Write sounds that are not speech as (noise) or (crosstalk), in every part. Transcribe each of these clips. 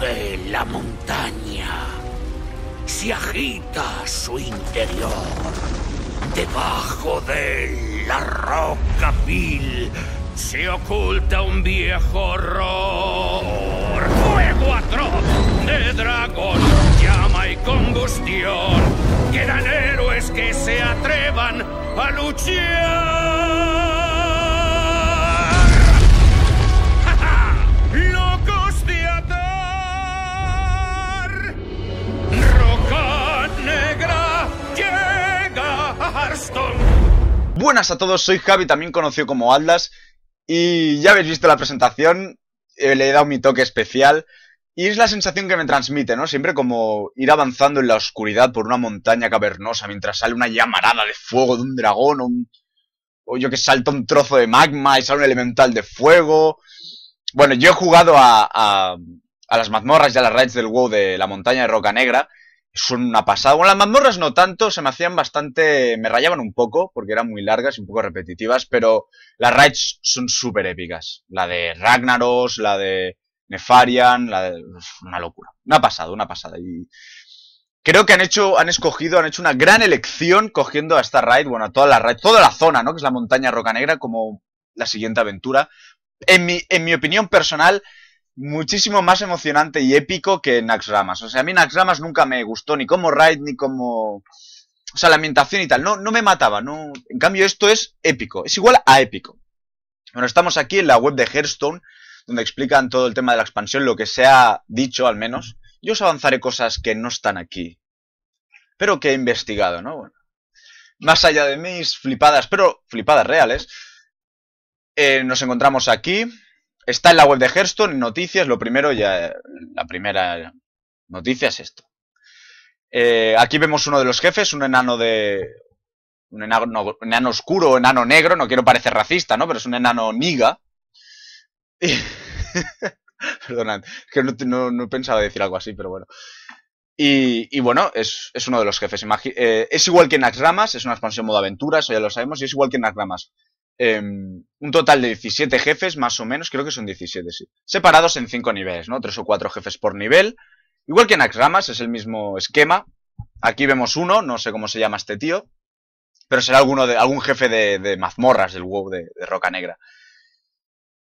De la montaña, se agita su interior, debajo de la roca vil se oculta un viejo horror. Fuego atroz de dragón, llama y combustión. Quedan héroes que se atrevan a luchar. a todos, soy Javi, también conocido como Atlas, y ya habéis visto la presentación, eh, le he dado mi toque especial, y es la sensación que me transmite, ¿no? Siempre como ir avanzando en la oscuridad por una montaña cavernosa mientras sale una llamarada de fuego de un dragón, o, yo que salta un trozo de magma y sale un elemental de fuego. Bueno, yo he jugado a, a, a las mazmorras y a las raids del WoW de la montaña de Roca Negra, son una pasada. Bueno, las mazmorras no tanto, se me hacían bastante. me rayaban un poco, porque eran muy largas y un poco repetitivas, pero las raids son súper épicas. La de Ragnaros, la de Nefarian, la de. una locura. Una pasada, una pasada. Y. Creo que han hecho, han escogido, han hecho una gran elección cogiendo a esta raid, bueno, a toda la raid, toda la zona, ¿no? Que es la montaña Roca Negra como la siguiente aventura. En mi, en mi opinión personal, muchísimo más emocionante y épico que Nax O sea, a mí Nax nunca me gustó, ni como raid, ni como... O sea, la ambientación y tal, no, no me mataba, no... En cambio, esto es épico, es igual a épico. Bueno, estamos aquí en la web de Hearthstone, donde explican todo el tema de la expansión, lo que se ha dicho al menos. Yo os avanzaré cosas que no están aquí, pero que he investigado, ¿no? más allá de mis flipadas, pero flipadas reales, eh, nos encontramos aquí, Está en la web de en noticias, lo primero ya, la primera noticia es esto. Eh, aquí vemos uno de los jefes, un enano de... Un enano, oscuro, enano negro, no quiero parecer racista, ¿no? Pero es un enano niga. Y... (laughs) que no, he pensado decir algo así, pero bueno. Y, bueno, es, es, uno de los jefes. Eh, es igual que ramas, es una expansión modo aventura, eso ya lo sabemos, y es igual que ramas. Em, un total de 17 jefes, más o menos, creo que son 17, sí. Separados en 5 niveles, ¿no? 3 o 4 jefes por nivel. Igual que en Axramas, es el mismo esquema. Aquí vemos uno, no sé cómo se llama este tío, pero será alguno de, algún jefe de, mazmorras del WoW de, Roca Negra.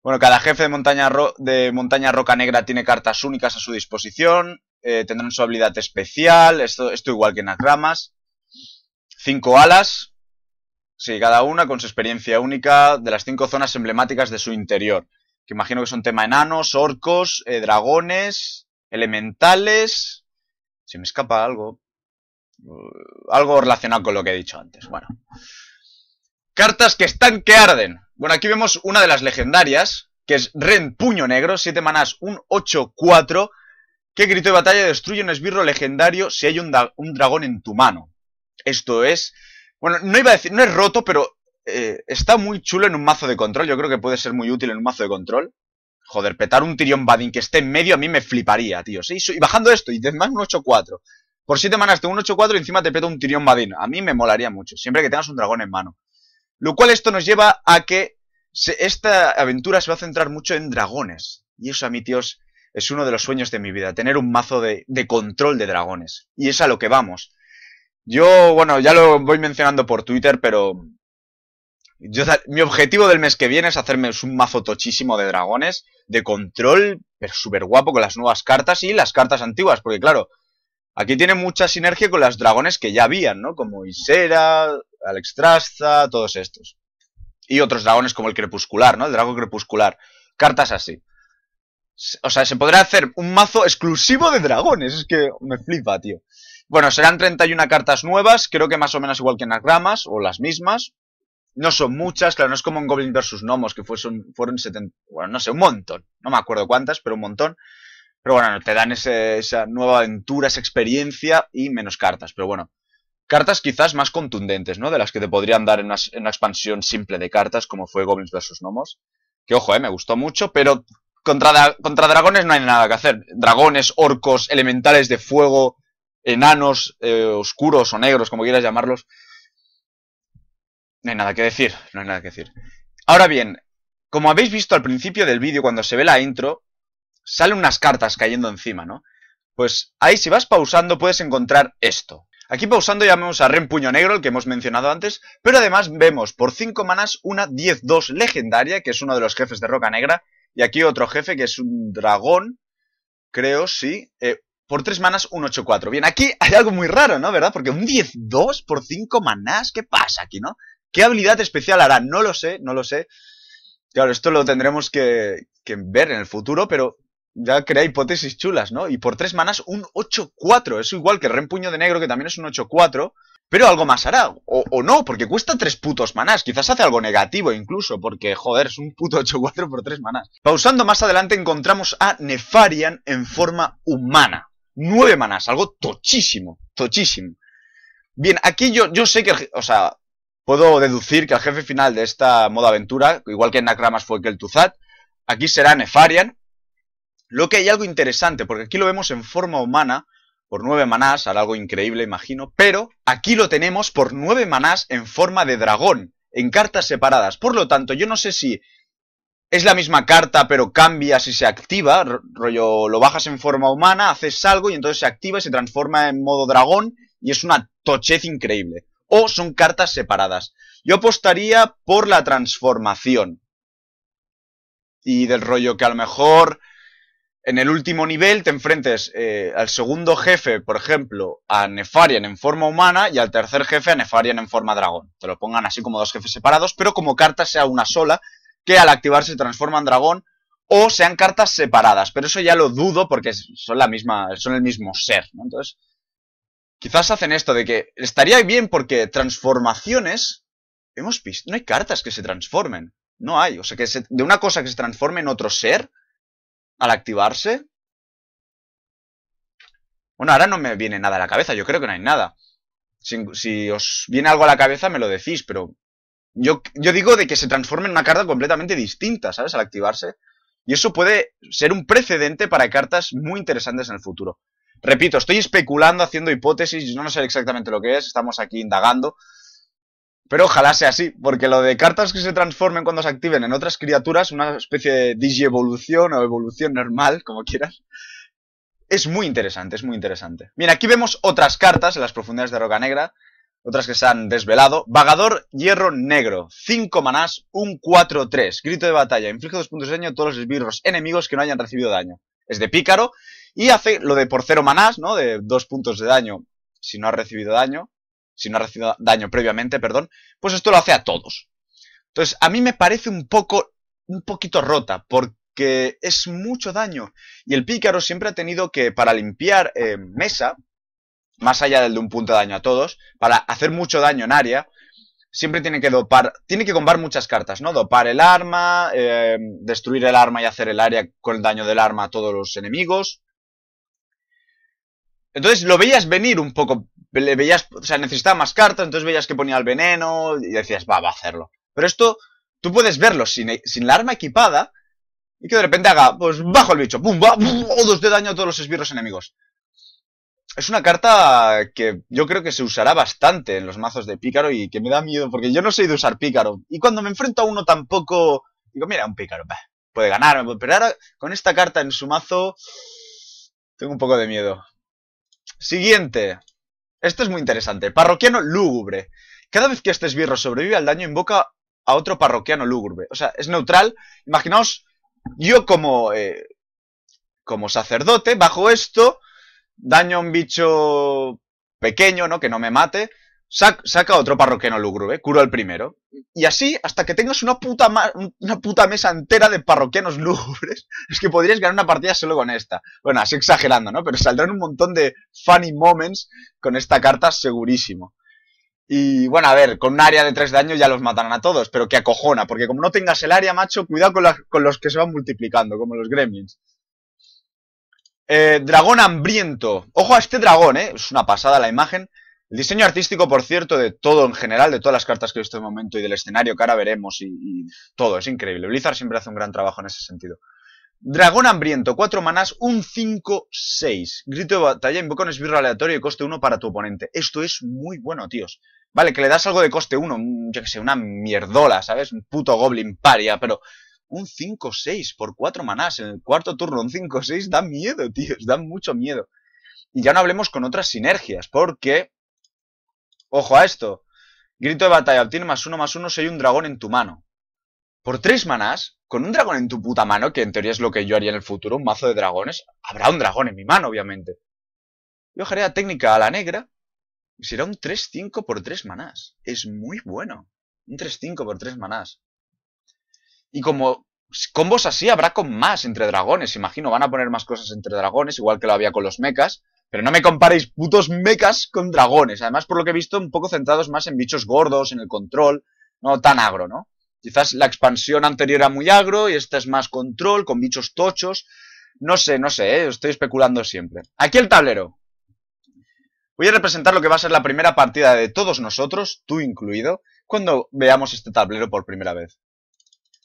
Bueno, cada jefe de montaña, de montaña Roca Negra tiene cartas únicas a su disposición, eh, tendrán su habilidad especial, esto, igual que en Axramas. Cinco alas, Sí, cada una con su experiencia única de las cinco zonas emblemáticas de su interior. Que imagino que son tema enanos, orcos, eh, dragones, elementales. Si me escapa algo. Uh, algo relacionado con lo que he dicho antes. Bueno. Cartas que están que arden. Bueno, aquí vemos una de las legendarias, que es Ren Puño Negro, 7 manás, un 8-4, que grito de batalla destruye un esbirro legendario si hay un dragón en tu mano. Esto es bueno, no iba a decir, no es roto, pero eh, está muy chulo en un mazo de control. Yo creo que puede ser muy útil en un mazo de control. Joder, petar un Tirión Badin que esté en medio a mí me fliparía, tío. Sí, y bajando esto, y más un 8-4. Por 7 manas tengo un 8-4 y encima te peto un Tirión Badin. A mí me molaría mucho, siempre que tengas un dragón en mano. Lo cual esto nos lleva a que esta aventura se va a centrar mucho en dragones. Y eso a mí, tíos, es uno de los sueños de mi vida, tener un mazo de control de dragones. Y es a lo que vamos. Yo, bueno, ya lo voy mencionando por Twitter, pero mi objetivo del mes que viene es hacerme un mazo tochísimo de dragones, de control, pero súper guapo con las nuevas cartas y las cartas antiguas, porque claro, aquí tiene mucha sinergia con los dragones que ya habían, ¿no? Como Isera, Alexstrasza, todos estos. Y otros dragones como el crepuscular, ¿no? El dragón crepuscular. Cartas así. O sea, se podrá hacer un mazo exclusivo de dragones, es que me flipa, tío. Bueno, serán 31 cartas nuevas, creo que más o menos igual que en las gramas, o las mismas. No son muchas, claro, no es como en Goblins vs. Gnomos, que fueron, fueron 70, bueno, no sé, un montón. No me acuerdo cuántas, pero un montón. Pero bueno, te dan esa nueva aventura, esa experiencia y menos cartas. Pero bueno, cartas quizás más contundentes, ¿no? De las que te podrían dar en una, expansión simple de cartas, como fue Goblins vs. Gnomos. Que ojo, eh, me gustó mucho, pero contra dragones no hay nada que hacer. Dragones, orcos, elementales de fuego, enanos eh, oscuros o negros, como quieras llamarlos. No hay nada que decir, no hay nada que decir. Ahora bien, como habéis visto al principio del vídeo, cuando se ve la intro, salen unas cartas cayendo encima, ¿no? Pues ahí si vas pausando puedes encontrar esto. Aquí pausando ya a Ren Puño Negro, el que hemos mencionado antes, pero además vemos por 5 manas una 10-2 legendaria, que es uno de los jefes de Roca Negra, y aquí otro jefe que es un dragón, creo, sí, eh, por 3 manas, un 8-4. Bien, aquí hay algo muy raro, ¿no? ¿Verdad? Porque un 10-2 por 5 manás, ¿qué pasa aquí, no? ¿Qué habilidad especial hará? No lo sé, no lo sé. Claro, esto lo tendremos que, ver en el futuro, pero ya crea hipótesis chulas, ¿no? Y por 3 manas, un 8-4. Es igual que el Puño de Negro, que también es un 8-4. Pero algo más hará, o, no, porque cuesta tres putos manás, quizás hace algo negativo incluso, porque joder, es un puto 8-4 por 3 manás. Pausando más adelante encontramos a Nefarian en forma humana. 9 manás, algo tochísimo, tochísimo. Bien, aquí yo, yo sé que, o sea, puedo deducir que el jefe final de esta moda aventura, igual que en Nakramas fue que el aquí será Nefarian. Lo que hay algo interesante, porque aquí lo vemos en forma humana, por 9 manás, algo increíble, imagino, pero aquí lo tenemos por 9 manás en forma de dragón, en cartas separadas. Por lo tanto, yo no sé si es la misma carta, pero cambia si se activa, rollo, lo bajas en forma humana, haces algo y entonces se activa y se transforma en modo dragón y es una tochez increíble. O son cartas separadas. Yo apostaría por la transformación. Y del rollo que a lo mejor en el último nivel te enfrentes eh, al segundo jefe, por ejemplo, a Nefarian en forma humana y al tercer jefe a Nefarian en forma dragón. Te lo pongan así como dos jefes separados, pero como carta sea una sola que al activarse se en dragón, o sean cartas separadas, pero eso ya lo dudo porque son, la misma, son el mismo ser, ¿no? Entonces, quizás hacen esto de que estaría bien porque transformaciones, hemos visto, no hay cartas que se transformen, no hay, o sea que de una cosa que se transforme en otro ser, al activarse... Bueno, ahora no me viene nada a la cabeza, yo creo que no hay nada. si os viene algo a la cabeza me lo decís, pero yo, digo de que se transforme en una carta completamente distinta, ¿sabes? Al activarse. Y eso puede ser un precedente para cartas muy interesantes en el futuro. Repito, estoy especulando, haciendo hipótesis, no sé exactamente lo que es, estamos aquí indagando. Pero ojalá sea así, porque lo de cartas que se transformen cuando se activen en otras criaturas, una especie de digievolución o evolución normal, como quieras, es muy interesante, es muy interesante. Bien, aquí vemos otras cartas en las profundidades de Roca Negra otras que se han desvelado. Vagador Hierro Negro, 5 manás, un 4-3. Grito de batalla, inflige 2 puntos de daño a todos los esbirros enemigos que no hayan recibido daño. Es de pícaro y hace lo de por 0 manás, ¿no? De 2 puntos de daño si no ha recibido daño, si no ha recibido daño previamente, perdón. Pues esto lo hace a todos. Entonces, a mí me parece un poco, un poquito rota, porque es mucho daño. Y el pícaro siempre ha tenido que, para limpiar eh, mesa, más allá del de un punto de daño a todos, para hacer mucho daño en área, siempre tiene que dopar, tiene que comprar muchas cartas, ¿no? Dopar el arma, eh, destruir el arma y hacer el área con el daño del arma a todos los enemigos. Entonces lo veías venir un poco, le veías, o sea, necesitaba más cartas, entonces veías que ponía el veneno y decías, va, va a hacerlo. Pero esto, tú puedes verlo sin, la arma equipada y que de repente haga, pues bajo el bicho, pum, va, o dos de daño a todos los esbirros enemigos es una carta que yo creo que se usará bastante en los mazos de pícaro y que me da miedo porque yo no soy de usar pícaro. Y cuando me enfrento a uno tampoco... Digo, mira, un pícaro, puede ganarme... pero ahora con esta carta en su mazo tengo un poco de miedo. Siguiente. Esto es muy interesante. Parroquiano lúgubre. Cada vez que este esbirro sobrevive al daño invoca a otro parroquiano lúgubre. O sea, es neutral. Imaginaos, yo como... Eh, como sacerdote, bajo esto, daño a un bicho pequeño, ¿no? Que no me mate. saca otro parroquiano lúgubre, curo al primero. Y así hasta que tengas una puta, mesa entera de parroquianos lúgubres. (laughs) Es que podrías ganar una partida solo con esta. Bueno, así exagerando, ¿no? Pero saldrán un montón de funny moments con esta carta segurísimo. Y bueno, a ver, con un área de 3 daño ya los matarán a todos, pero que acojona, porque como no tengas el área, macho, cuidado con, con los que se van multiplicando, como los gremlins. Eh, dragón hambriento. Ojo a este dragón, ¿eh? Es una pasada la imagen. El diseño artístico, por cierto, de todo en general, de todas las cartas que he visto de momento y del escenario que ahora veremos y, todo, es increíble. Blizzard siempre hace un gran trabajo en ese sentido. Dragón hambriento, cuatro manas, un 5-6. Grito de batalla, invoca un esbirro aleatorio y coste uno para tu oponente. Esto es muy bueno, tíos. Vale, que le das algo de coste 1, yo que sé, una mierdola, ¿sabes? Un puto goblin paria, pero un 5-6 por 4 manás en el cuarto turno, un 5-6 da miedo, (laughs) tíos, da mucho miedo. Y ya no hablemos con otras sinergias, porque... Ojo a esto. Grito de batalla, obtiene más uno, más uno si hay un dragón en tu mano. Por 3 manás, con un dragón en tu puta mano, que en teoría es lo que yo haría en el futuro, un mazo de dragones, habrá un dragón en mi mano, obviamente. Yo haría la técnica a la negra, y será un 3-5 por 3 manás. Es muy bueno. Un 3-5 por 3 manás. Y como combos así habrá con más entre dragones, imagino. Van a poner más cosas entre dragones, igual que lo había con los mechas. Pero no me comparéis putos mechas con dragones. Además, por lo que he visto, un poco centrados más en bichos gordos, en el control. No tan agro, ¿no? Quizás la expansión anterior era muy agro y esta es más control, con bichos tochos. No sé, no sé, ¿eh? estoy especulando siempre. Aquí el tablero. Voy a representar lo que va a ser la primera partida de todos nosotros, tú incluido, cuando veamos este tablero por primera vez.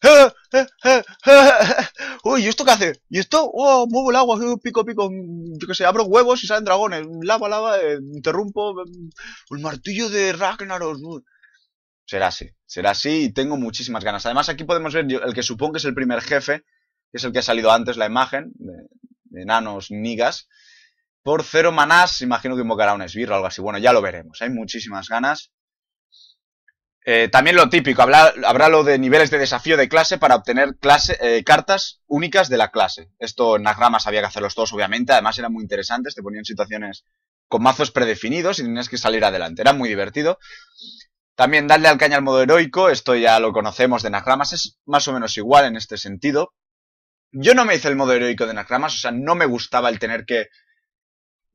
(laughs) Uy, ¿y esto qué hace? ¿Y esto? ¡Oh, muevo el agua! Uh, pico, pico, mm, yo qué sé, abro huevos y salen dragones. Lava, lava, eh, interrumpo. El mm, martillo de Ragnaros. Uh. Será así, será así y tengo muchísimas ganas. Además, aquí podemos ver el que supongo que es el primer jefe, que es el que ha salido antes la imagen, de, de enanos nigas. Por cero manás, imagino que invocará un esbirro o algo así. Bueno, ya lo veremos. Hay muchísimas ganas. Eh, también lo típico, habrá, lo de niveles de desafío de clase para obtener clase, eh, cartas únicas de la clase. Esto en las había que hacerlos todos, obviamente. Además eran muy interesantes, te ponían situaciones con mazos predefinidos y tenías que salir adelante. Era muy divertido. También darle al caña al modo heroico, esto ya lo conocemos de Nagramas, es más o menos igual en este sentido. Yo no me hice el modo heroico de Nagramas, o sea, no me gustaba el tener que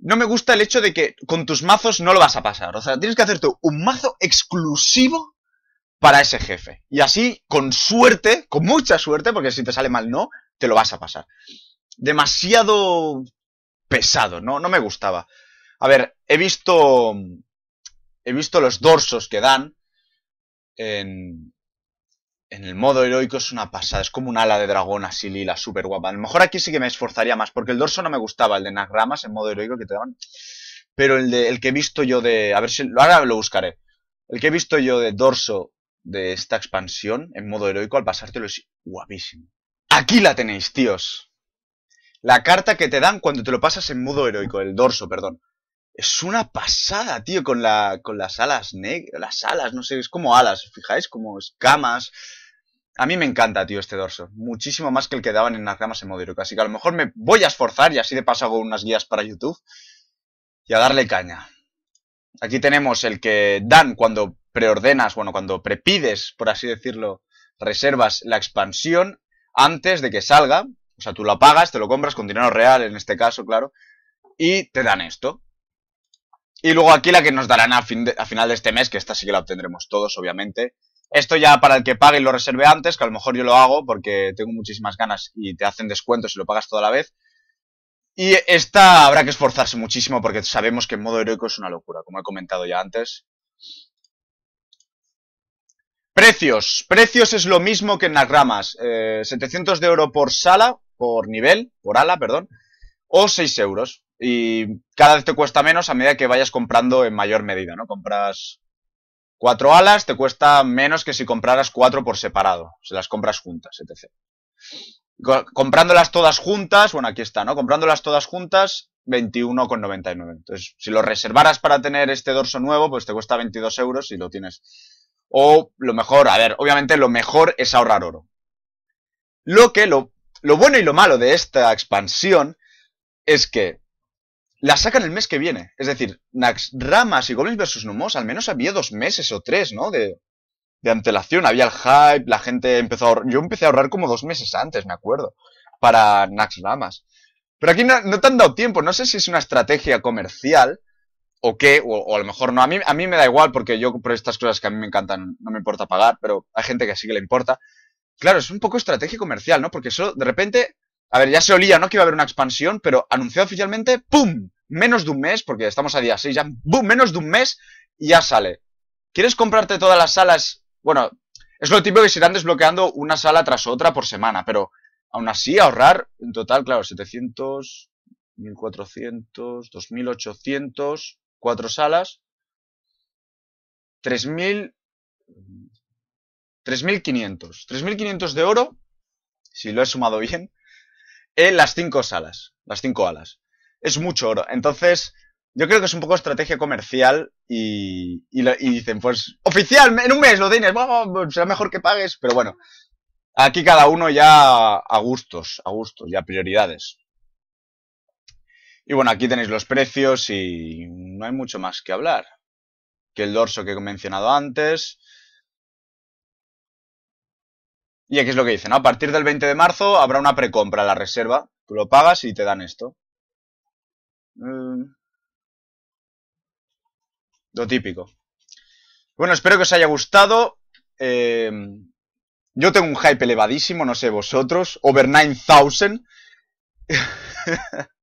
no me gusta el hecho de que con tus mazos no lo vas a pasar. O sea, tienes que hacerte un mazo exclusivo para ese jefe. Y así, con suerte, con mucha suerte, porque si te sale mal no, te lo vas a pasar. Demasiado pesado, ¿no? No me gustaba. A ver, he visto. He visto los dorsos que dan. En. En el modo heroico es una pasada. Es como un ala de dragón así lila, súper guapa. A lo mejor aquí sí que me esforzaría más, porque el dorso no me gustaba, el de Nagramas en modo heroico que te daban. Pero el el que he visto yo de. A ver si. Ahora lo buscaré. El que he visto yo de dorso de esta expansión en modo heroico al pasártelo es guapísimo. Aquí la tenéis, tíos. La carta que te dan cuando te lo pasas en modo heroico, el dorso, perdón. Es una pasada, tío, con, la, con las alas negras, las alas, no sé, es como alas, fijáis, como escamas. A mí me encanta, tío, este dorso. Muchísimo más que el que daban en las gamas en modo heroico. Así que a lo mejor me voy a esforzar y así de paso hago unas guías para YouTube. Y a darle caña. Aquí tenemos el que dan cuando preordenas, bueno, cuando prepides, por así decirlo, reservas la expansión antes de que salga, o sea, tú la pagas, te lo compras con dinero real en este caso, claro, y te dan esto. Y luego aquí la que nos darán a, final de este mes, que esta sí que la obtendremos todos, obviamente. Esto ya para el que pague y lo reserve antes, que a lo mejor yo lo hago porque tengo muchísimas ganas y te hacen descuentos si lo pagas toda la vez. Y esta habrá que esforzarse muchísimo porque sabemos que en modo heroico es una locura, como he comentado ya antes. Precios. Precios es lo mismo que en las ramas. 700 eh, de oro por sala, por nivel, por ala, perdón, o 6 euros. Y cada vez te cuesta menos a medida que vayas comprando en mayor medida, ¿no? Compras cuatro alas, te cuesta menos que si compraras cuatro por separado. Se las compras juntas, etc. Comprándolas todas juntas, bueno, aquí está, ¿no? Comprándolas todas juntas, 21,99. Entonces, si lo reservaras para tener este dorso nuevo, pues te cuesta 22 euros y lo tienes o lo mejor, a ver, obviamente lo mejor es ahorrar oro. Lo que lo, lo bueno y lo malo de esta expansión es que la sacan el mes que viene. Es decir, Nax ramas y Goblins vs. Numos al menos había dos meses o tres, ¿no? De, de antelación. Había el hype, la gente empezó a ahorrar. Yo empecé a ahorrar como dos meses antes, me acuerdo, para Nax ramas Pero aquí no, te han dado tiempo. No sé si es una estrategia comercial o qué, o, a lo mejor no. A mí, a mí me da igual porque yo por estas cosas que a mí me encantan no me importa pagar, pero hay gente que sí que le importa. Claro, es un poco estrategia comercial, ¿no? Porque eso, de repente, a ver, ya se olía, ¿no? Que iba a haber una expansión, pero anunciado oficialmente, ¡pum! Menos de un mes, porque estamos a día 6, ya, ¡Pum! Menos de un mes y ya sale. ¿Quieres comprarte todas las salas? Bueno, es lo típico que se irán desbloqueando una sala tras otra por semana, pero aún así ahorrar, en total, claro, 700, 1400, 2800, cuatro salas, 3.000, 3.500, 3.500 de oro, si lo he sumado bien, en las cinco salas, las cinco alas. Es mucho oro. Entonces, yo creo que es un poco estrategia comercial y, dicen, pues, oficial, en un mes lo tienes, será mejor que pagues, pero bueno, aquí cada uno ya a gustos, a gustos ya prioridades. Y bueno, aquí tenéis los precios y no hay mucho más que hablar. Que el dorso que he mencionado antes. Y aquí es lo que dicen, A partir del 20 de marzo habrá una precompra la reserva. Tú lo pagas y te dan esto. Mm. Lo típico. Bueno, espero que os haya gustado. Em, yo tengo un hype elevadísimo, no sé vosotros. Over 9000. (laughs)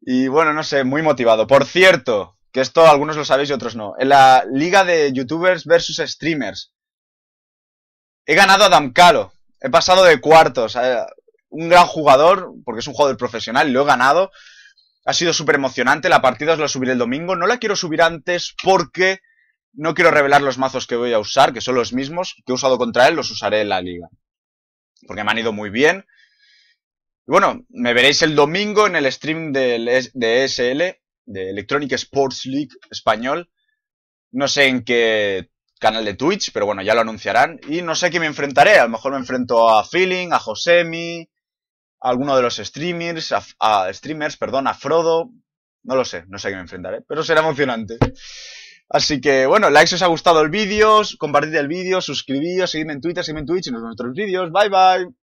Y bueno, no sé, muy motivado. Por cierto, que esto algunos lo sabéis y otros no. En la liga de youtubers versus streamers. He ganado a Damcalo. He pasado de cuartos. un gran jugador, porque es un jugador profesional y lo he ganado. Ha sido súper emocionante. La partida os la subiré el domingo. No la quiero subir antes porque no quiero revelar los mazos que voy a usar, que son los mismos que he usado contra él, los usaré en la liga. Porque me han ido muy bien. Y bueno, me veréis el domingo en el stream e de, de ESL, de Electronic Sports League español. No sé en qué canal de Twitch, pero bueno, ya lo anunciarán. Y no sé a quién me enfrentaré. A lo mejor me enfrento a Feeling, a Josemi, a alguno de los streamers, a, streamers, perdón, a Frodo. No lo sé, no sé a quién me enfrentaré, pero será emocionante. Así que bueno, like si os ha gustado el vídeo, compartid el vídeo, suscribíos, seguidme en Twitter, seguidme en Twitch y nos vemos en otros vídeos. Bye bye.